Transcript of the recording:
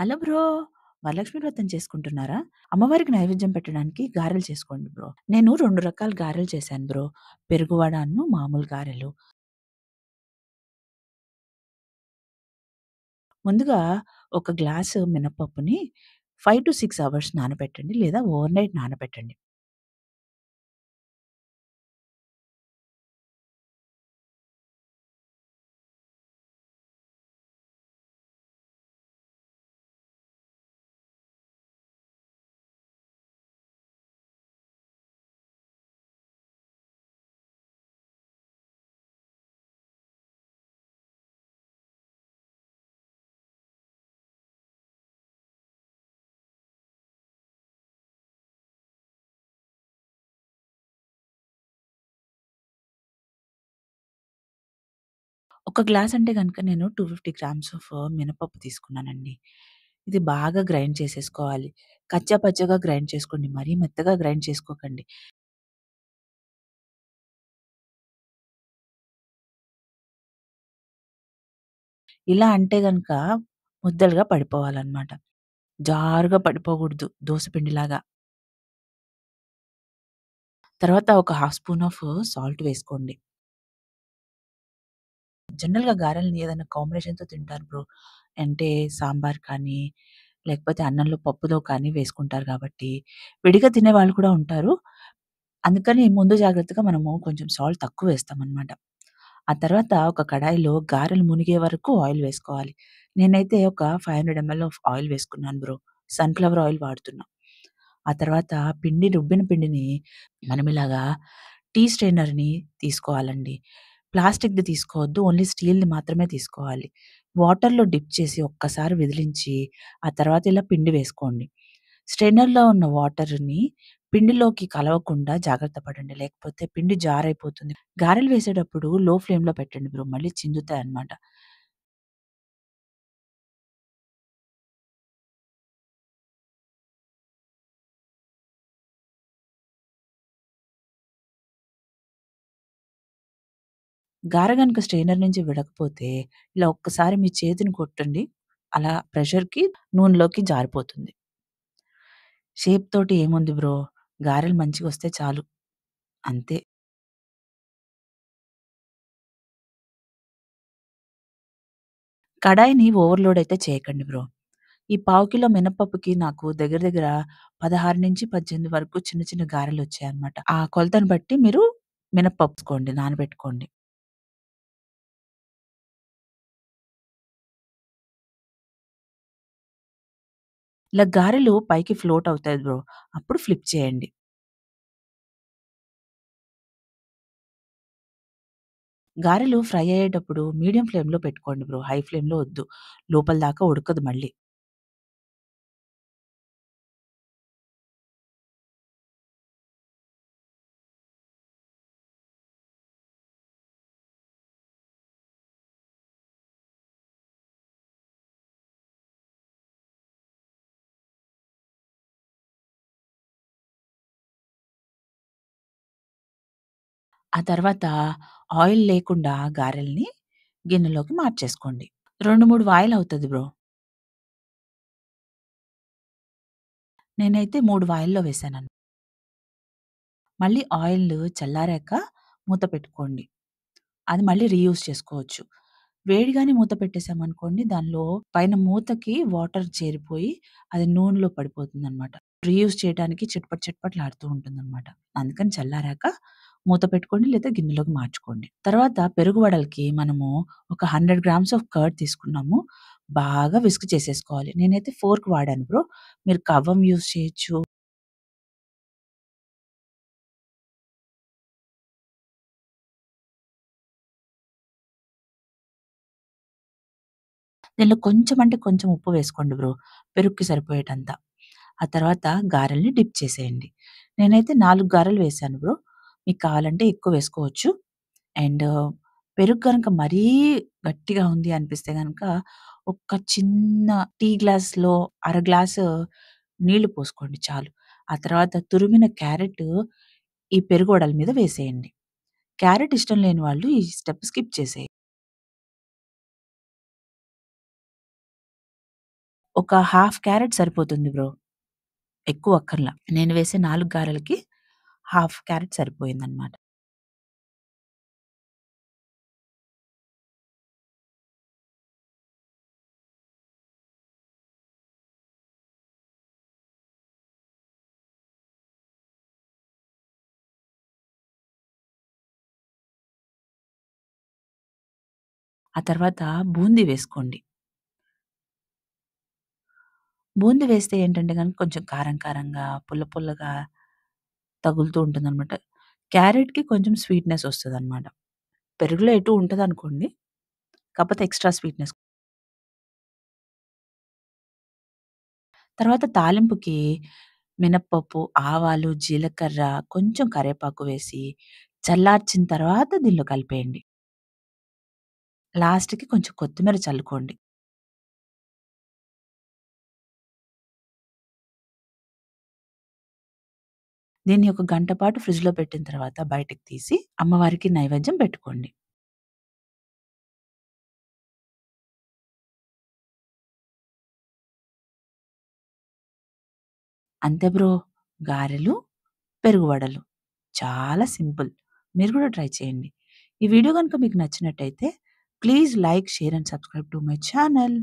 Hello bro! Varalakshmi వ్రతం చేసుకుంటున్నారా? అమ్మవారికి నైవేద్యం పెట్టడానికి గారెలు చేసుకోండి బ్రో. నేను రెండు రకాల గారెలు చేశాను బ్రో. పెరుగువడాను మామూలు గారెలు. ముందుగా ఒక గ్లాసు మినపప్పుని ఫైవ్ టు సిక్స్ అవర్స్ నానబెట్టండి లేదా ఓవర్ నైట్ నానబెట్టండి. ఒక గ్లాస్ అంటే కనుక నేను టూ ఫిఫ్టీ గ్రామ్స్ ఆఫ్ మినపప్పు తీసుకున్నానండి. ఇది బాగా గ్రైండ్ చేసేసుకోవాలి. కచ్చా పచ్చగా గ్రైండ్ చేసుకోండి. మరీ మెత్తగా గ్రైండ్ చేసుకోకండి. ఇలా అంటే కనుక ముద్దలుగా పడిపోవాలన్నమాట. జారుగా పడిపోకూడదు దోస పిండిలాగా. తర్వాత ఒక హాఫ్ స్పూన్ ఆఫ్ సాల్ట్ వేసుకోండి. జనరల్గా గారెల్ని ఏదైనా కాంబినేషన్తో తింటారు బ్రో. అంటే సాంబార్ కానీ, లేకపోతే అన్నంలో పప్పులో కానీ వేసుకుంటారు కాబట్టి, విడిగా తినే వాళ్ళు కూడా ఉంటారు. అందుకని ముందు జాగ్రత్తగా మనము కొంచెం సాల్ట్ తక్కువ వేస్తామనమాట. ఆ తర్వాత ఒక కడాయిలో గారెలు మునిగే వరకు ఆయిల్ వేసుకోవాలి. నేనైతే ఒక five hundred ML of oil వేసుకున్నాను బ్రో. సన్‌ఫ్లవర్ ఆయిల్ వాడుతున్నా. ఆ తర్వాత పిండి రుబ్బిన పిండిని మనమిలాగా టీ స్ట్రెయినర్‌ని తీసుకోవాలండి. ప్లాస్టిక్‌ది తీసుకోవద్దు. ఓన్లీ స్టీల్ని మాత్రమే తీసుకోవాలి. వాటర్‌లో డిప్ చేసి ఒక్కసారి విదిలించి, ఆ తర్వాత ఇలా పిండి వేసుకోండి. స్ట్రైనర్‌లో ఉన్న వాటర్‌ని పిండిలోకి కలవకుండా జాగ్రత్త పడండి. లేకపోతే పిండి జారైపోతుంది. గారెలు వేసేటప్పుడు లో ఫ్లేమ్‌లో పెట్టండి బ్రో. మళ్ళీ చిందుతాయన్నమాట. గార కనుక స్ట్రైనర్ నుంచి విడకపోతే, ఇలా ఒక్కసారి మీ చేతిని కొట్టండి. అలా ప్రెషర్‌కి నూనెలోకి జారిపోతుంది. షేప్ తోటి ఏముంది బ్రో! గారెలు మంచిగా వస్తే చాలు. అంతే. కడాయిని ఓవర్‌లోడ్ అయితే చేయకండి బ్రో. ఈ పావు కిలో మినపప్పుకి నాకు దగ్గర దగ్గర పదహారు నుంచి పద్దెనిమిది వరకు చిన్న చిన్న గారెలు వచ్చాయన్నమాట ఆ కొలతను బట్టి మీరు మినపప్పుకోండి నానబెట్టుకోండి. ఇలా గారెలు పైకి ఫ్లోట్ అవుతాయి బ్రో. అప్పుడు ఫ్లిప్ చేయండి. గారెలు ఫ్రై అయ్యేటప్పుడు మీడియం ఫ్లేమ్‌లో పెట్టుకోండి బ్రో. హై ఫ్లేమ్‌లో వద్దు. లోపల దాకా ఉడకదు మళ్ళీ. ఆ తర్వాత ఆయిల్ లేకుండా గారెల్ని గిన్నెలోకి మార్చేసుకోండి. రెండు మూడు వాయిల్ అవుతుంది బ్రో. నేనైతే మూడు వాయిల్లో వేసాను మళ్ళీ ఆయిల్ చల్లారాక మూత పెట్టుకోండి. అది మళ్ళీ రీయూజ్ చేసుకోవచ్చు. వేడిగానే మూత పెట్టేసామనుకోండి, దానిలో పైన మూతకి వాటర్ చేరిపోయి, అది నూనెలో పడిపోతుందనమాట. రీయూజ్ చేయడానికి చిటపట ఉంటుంది అనమాట అందుకని చల్లారాక మూత పెట్టుకోండి లేదా గిన్నెలోకి మార్చుకోండి తర్వాత పెరుగు వడలకి మనము ఒక హండ్రెడ్ గ్రామ్స్ ఆఫ్ కర్డ్ తీసుకున్నాము బాగా విసుగు చేసేసుకోవాలి నేనైతే ఫోర్క్ వాడాను బ్రో మీరు కవ్వం యూజ్ చేయొచ్చు దీనిలో కొంచెం అంటే కొంచెం ఉప్పు వేసుకోండి బ్రో పెరుగుకి సరిపోయేటంత ఆ తర్వాత గారెల్ని డిప్ చేసేయండి నేనైతే నాలుగు గారెలు వేశాను బ్రో మీకు కావాలంటే ఎక్కువ వేసుకోవచ్చు. అండ్ పెరుగు కనుక మరీ గట్టిగా ఉంది అనిపిస్తే కనుక ఒక్క చిన్న టీ గ్లాస్‌లో అర గ్లాసు నీళ్లు పోసుకోండి చాలు. ఆ తర్వాత తురిమిన క్యారెట్ ఈ పెరుగు వడల మీద వేసేయండి. క్యారెట్ ఇష్టం లేని వాళ్ళు ఈ స్టెప్ స్కిప్ చేసేయ్ ఒక హాఫ్ క్యారెట్ సరిపోతుంది బ్రో. ఎక్కువ అక్కర్లా. నేను వేసే నాలుగు గారెలకి హాఫ్ క్యారెట్ సరిపోయిందనమాట. ఆ తర్వాత బూందీ వేసుకోండి. బూంది వేస్తే ఏంటంటే కనుక కొంచెం కారం కారంగా, పుల్ల పుల్లగా తగులుతూ ఉంటుంది అనమాట క్యారెట్‌కి కొంచెం స్వీట్‌నెస్ వస్తుంది అనమాట పెరుగులో ఎటు ఉంటుంది అనుకోండి కాకపోతే ఎక్స్‌ట్రా స్వీట్‌నెస్. తర్వాత తాలింపుకి మినప్పప్పు ఆవాలు, జీలకర్ర, కొంచెం కరివేపాకు వేసి, చల్లార్చిన తర్వాత దీనిలో కలిపేయండి. లాస్ట్‌కి కొంచెం కొత్తిమీర చల్లుకోండి. దీన్ని ఒక గంట పాటు ఫ్రిడ్జ్లో పెట్టిన తర్వాత బయటకు తీసి అమ్మవారికి నైవేద్యం పెట్టుకోండి అంతే బ్రో గారెలు పెరుగువడలు చాలా సింపుల్ మీరు కూడా ట్రై చేయండి ఈ వీడియో కనుక మీకు నచ్చినట్టయితే please like share and subscribe to my channel